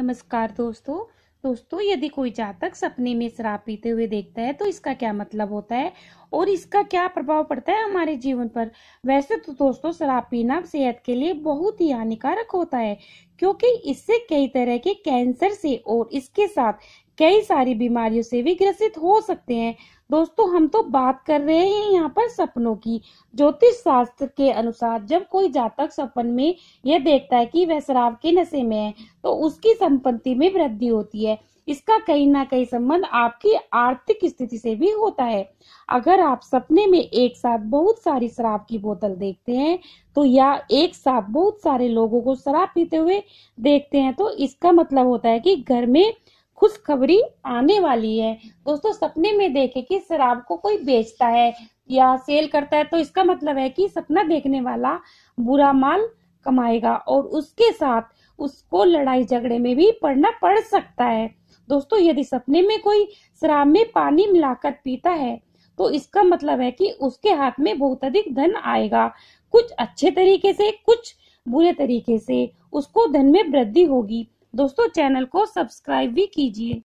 नमस्कार दोस्तों दोस्तों यदि कोई जातक सपने में शराब पीते हुए देखता है तो इसका क्या मतलब होता है और इसका क्या प्रभाव पड़ता है हमारे जीवन पर वैसे तो दोस्तों शराब पीना सेहत के लिए बहुत ही हानिकारक होता है क्योंकि इससे कई तरह के कैंसर से और इसके साथ कई सारी बीमारियों से भी ग्रसित हो सकते हैं दोस्तों हम तो बात कर रहे हैं यहाँ पर सपनों की ज्योतिष शास्त्र के अनुसार जब कोई जातक सपन में यह देखता है कि वह शराब के नशे में है तो उसकी संपत्ति में वृद्धि होती है इसका कहीं ना कहीं संबंध आपकी आर्थिक स्थिति से भी होता है अगर आप सपने में एक साथ बहुत सारी शराब की बोतल देखते हैं तो या एक साथ बहुत सारे लोगों को शराब पीते हुए देखते हैं तो इसका मतलब होता है कि घर में खुशखबरी आने वाली है दोस्तों सपने में देखे कि शराब को कोई बेचता है या सेल करता है तो इसका मतलब है कि सपना देखने वाला बुरा माल कमाएगा और उसके साथ उसको लड़ाई झगड़े में भी पड़ना पड़ सकता है दोस्तों यदि सपने में कोई शराब में पानी मिलाकर पीता है तो इसका मतलब है कि उसके हाथ में बहुत अधिक धन आएगा कुछ अच्छे तरीके से कुछ बुरे तरीके से उसको धन में वृद्धि होगी दोस्तों चैनल को सब्सक्राइब भी कीजिए